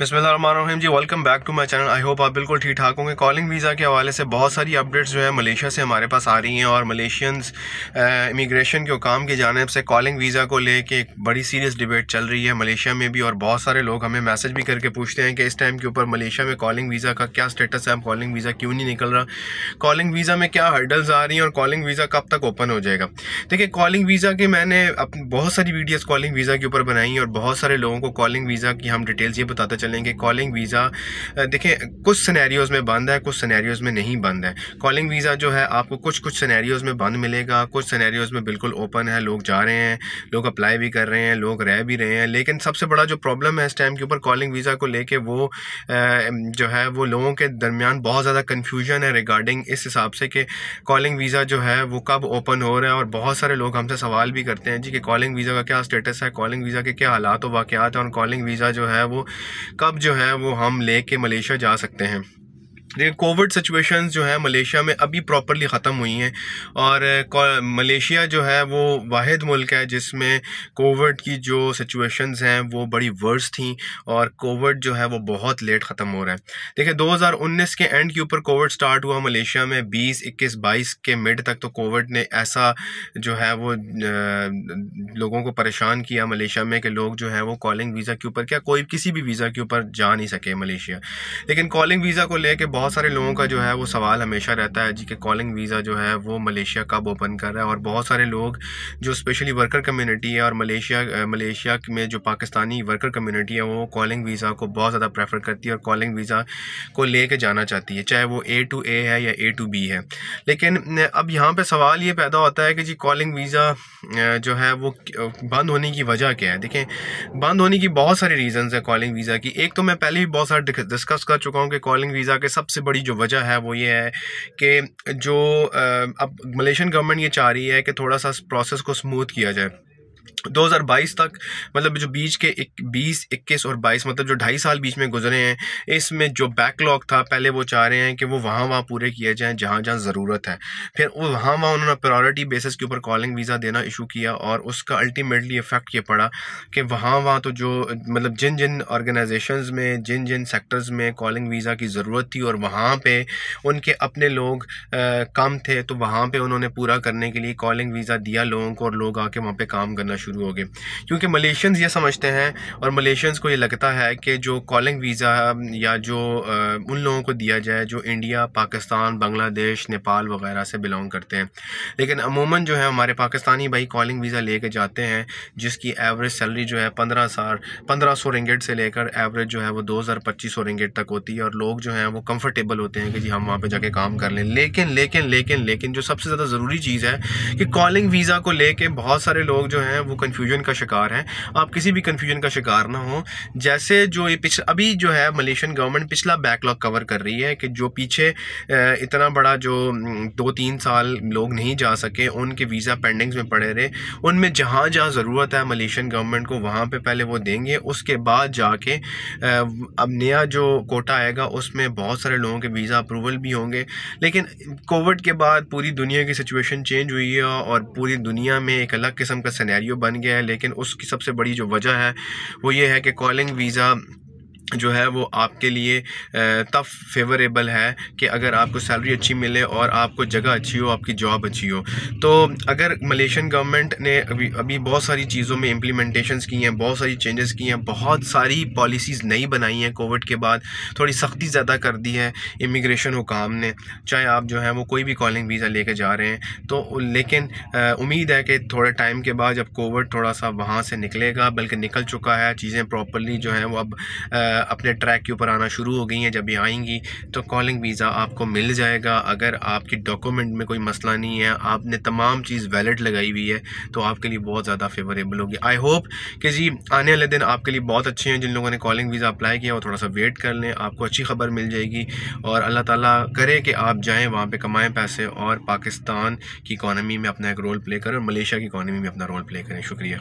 बिस्मिल्लाम जी welcome back to my channel I hope आप बिल्कुल ठीक ठाक होंगे कॉलिंग वीज़ा के हवाले से बहुत सारी अपडेट्स जो है मलेशिया से हमारे पास आ रही हैं और मलेशियंस इमिग्रेशन के काम की जानब से कॉलिंग वीज़ा को लेके एक बड़ी सीरियस डिबेट चल रही है मलेशिया में भी और बहुत सारे लोग हमें मैसेज भी करके पूछते हैं कि इस टाइम के ऊपर मलेशिया में कॉलिंग वीज़ा का क्या स्टेटस है कॉलिंग वीज़ा क्यों नहीं निकल रहा कॉलिंग वीज़ा में क्या हर्डल्स आ रही हैं और कॉलिंग वीज़ा कब तक ओपन हो जाएगा देखिए कॉलिंग वीज़ा के मैंने बहुत सारी वीडियोज़ कॉलिंग वीज़ा के ऊपर बनाई और बहुत सारे लोगों को कॉलिंग वीज़ा की हम डिटेल्स ये बताते चले चलेंगे कॉलिंग वीज़ा देखें कुछ सिनेरियोज़ में बंद है कुछ सिनेरियोज़ में नहीं बंद है कॉलिंग वीज़ा जो है आपको कुछ कुछ सिनेरियोज़ में बंद मिलेगा कुछ सिनेरियोज़ में बिल्कुल ओपन है लोग जा रहे हैं लोग अप्लाई भी कर रहे हैं लोग रह भी रहे हैं लेकिन सबसे बड़ा जो प्रॉब्लम है इस टाइम के ऊपर कॉलिंग वीज़ा को लेकर वो जो है वो लोगों के दरमियान बहुत ज़्यादा कन्फ्यूजन है रिगार्डिंग इस हिसाब से कि कॉलिंग वीज़ा जो है वो कब ओपन हो रहा है और बहुत सारे लोग हमसे सवाल भी करते हैं जी कि कॉलिंग वीज़ा का क्या स्टेटस है कॉलिंग वीज़ा के क्या हालात वाक़ात हैं और कॉलिंग वीज़ा जो है वो कब जो है वो हम ले के मलेशिया जा सकते हैं लेकिन कोविड सिचुएशन जो है मलेशिया में अभी प्रॉपरली ख़त्म हुई हैं और मलेशिया जो है वो वाद मुल्क है जिसमें कोविड की जो सिचुएशंस हैं वो बड़ी वर्स थी और कोविड जो है वो बहुत लेट ख़त्म हो रहा है देखिए 2019 के एंड के ऊपर कोविड स्टार्ट हुआ मलेशिया में 20 21 22 के मिड तक तो कोविड ने ऐसा जो है वो लोगों को परेशान किया मलेशिया में कि लोग जो है वो कॉलिंग वीज़ा के ऊपर क्या कोई किसी भी वीज़ा के ऊपर जा नहीं सके मलेशिया लेकिन कॉलिंग वीज़ा को लेकर बहुत बहुत सारे लोगों का जो है वो सवाल हमेशा रहता है जी कि कॉलिंग वीज़ा जो है वो मलेशिया कब ओपन कर रहा है और बहुत सारे लोग जो स्पेशली वर्कर कम्युनिटी है और मलेशिया मलेशिया में जो पाकिस्तानी वर्कर कम्युनिटी है वो कॉलिंग वीज़ा को बहुत ज़्यादा प्रेफर करती है और कॉलिंग वीज़ा को ले कर जाना चाहती है चाहे वो ए टू ए है या ए टू बी है लेकिन अब यहाँ पर सवाल ये पैदा होता है कि जी कॉलिंग वीज़ा जो है वो बंद होने की वजह क्या है देखें बंद होने की बहुत सारी रीज़न्स है कॉलिंग वीज़ा की एक तो मैं पहले भी बहुत सारा डिस्कस कर चुका हूँ कि कॉलिंग वीज़ा के सबसे सबसे बड़ी जो वजह है वो ये है कि जो अब मलेशियन गवर्नमेंट ये चाह रही है कि थोड़ा सा प्रोसेस को स्मूथ किया जाए 2022 तक मतलब जो बीच के एक, 20, इक्कीस और 22 मतलब जो ढाई साल बीच में गुजरे हैं इसमें जो बैकलॉग था पहले वो चाह रहे हैं कि वो वहाँ वहाँ पूरे किए जाएँ जहाँ जहाँ ज़रूरत है फिर वो वहाँ वहाँ उन्होंने प्रायोरिटी बेसिस के ऊपर कॉलिंग वीज़ा देना इशू किया और उसका अल्टीमेटली इफ़ेक्ट ये पड़ा कि वहाँ वहाँ तो जो मतलब जिन जिन ऑर्गेनाइजेशन में जिन जिन सेक्टर्स में कॉलिंग वीज़ा की ज़रूरत थी और वहाँ पर उनके अपने लोग आ, कम थे तो वहाँ पर उन्होंने पूरा करने के लिए कॉलिंग वीज़ा दिया लोगों को और लोग आके वहाँ पर काम करना शुरू शुरू हो गए क्योंकि मलेशियंस ये समझते हैं और मलेशियंस को ये लगता है कि जो कॉलिंग वीज़ा या जो उन लोगों को दिया जाए जो इंडिया पाकिस्तान बांग्लादेश नेपाल वगैरह से बिलोंग करते हैं लेकिन अमूमन जो है हमारे पाकिस्तानी भाई कॉलिंग वीज़ा ले कर जाते हैं जिसकी एवरेज सैलरी जो है पंद्रह साल पंद्रह सौ रिंगेट से लेकर एवरेज जो है वो दो हज़ार पच्चीस सौ रिंगेट तक होती है और लोग जो हैं वो कंफर्टेबल होते हैं कि जी हम वहाँ पे जाके काम कर लें लेकिन लेकिन लेकिन लेकिन जो सबसे ज़्यादा ज़रूरी चीज़ है कि कॉलिंग वीज़ा को लेके बहुत सारे लोग जो हैं वो कन्फ्यूजन का शिकार हैं आप किसी भी कन्फ्यूजन का शिकार ना हो जैसे जो ये पिछ अभी जो है मलेशियन गवर्नमेंट पिछला बैकलॉग कवर कर रही है कि जो पीछे इतना बड़ा जो दो तीन साल लोग नहीं जा सके उनके वीज़ा पेंडिंग्स में पड़े रहे उनमें जहाँ जहाँ ज़रूरत है मलेशियन गवर्नमेंट को वहाँ पर पहले वो देंगे उसके बाद जाके अब नया जो कोटा आएगा उसमें बहुत सारे लोगों के वीज़ा अप्रूवल भी होंगे लेकिन कोविड के बाद पूरी दुनिया की सिचुएशन चेंज हुई है और पूरी दुनिया में एक अलग किस्म का सिनेरियो बन गया है लेकिन उसकी सबसे बड़ी जो वजह है वो ये है कि कॉलिंग वीज़ा जो है वो आपके लिए तब फेवरेबल है कि अगर आपको सैलरी अच्छी मिले और आपको जगह अच्छी हो आपकी जॉब अच्छी हो तो अगर मलेशियन गवर्नमेंट ने अभी अभी बहुत सारी चीज़ों में इम्प्लीमेंटेशंस की हैं बहुत सारी चेंजेस की हैं बहुत सारी पॉलिसीज़ नई बनाई हैं कोविड के बाद थोड़ी सख्ती ज़्यादा कर दी है इमिग्रेशन हुकाम ने चाहे आप जो है वो कोई भी कॉलिंग वीज़ा लेके जा रहे हैं तो लेकिन उम्मीद है कि थोड़े टाइम के बाद जब कोविड थोड़ा सा वहाँ से निकलेगा बल्कि निकल चुका है चीज़ें प्रॉपरली जो हैं वो अब आ, अपने ट्रैक के ऊपर आना शुरू हो गई हैं जब ये आएंगी तो कॉलिंग वीज़ा आपको मिल जाएगा अगर आपके डॉक्यूमेंट में कोई मसला नहीं है आपने तमाम चीज़ वैलिड लगाई हुई है तो आपके लिए बहुत ज़्यादा फेवरेबल होगी आई होप कि जी आने वाले दिन आपके लिए बहुत अच्छे हैं जिन लोगों ने कॉलिंग वीज़ा अप्लाई किया वो थोड़ा सा वेट कर लें आपको अच्छी खबर मिल जाएगी और अल्लाह ताला करे कि आप जाएँ वहाँ पर कमाएँ पैसे और पाकिस्तान की इकानमी में अपना एक रोल प्ले करें और मलेशिया की इकानमी में अपना रोल प्ले करें शुक्रिया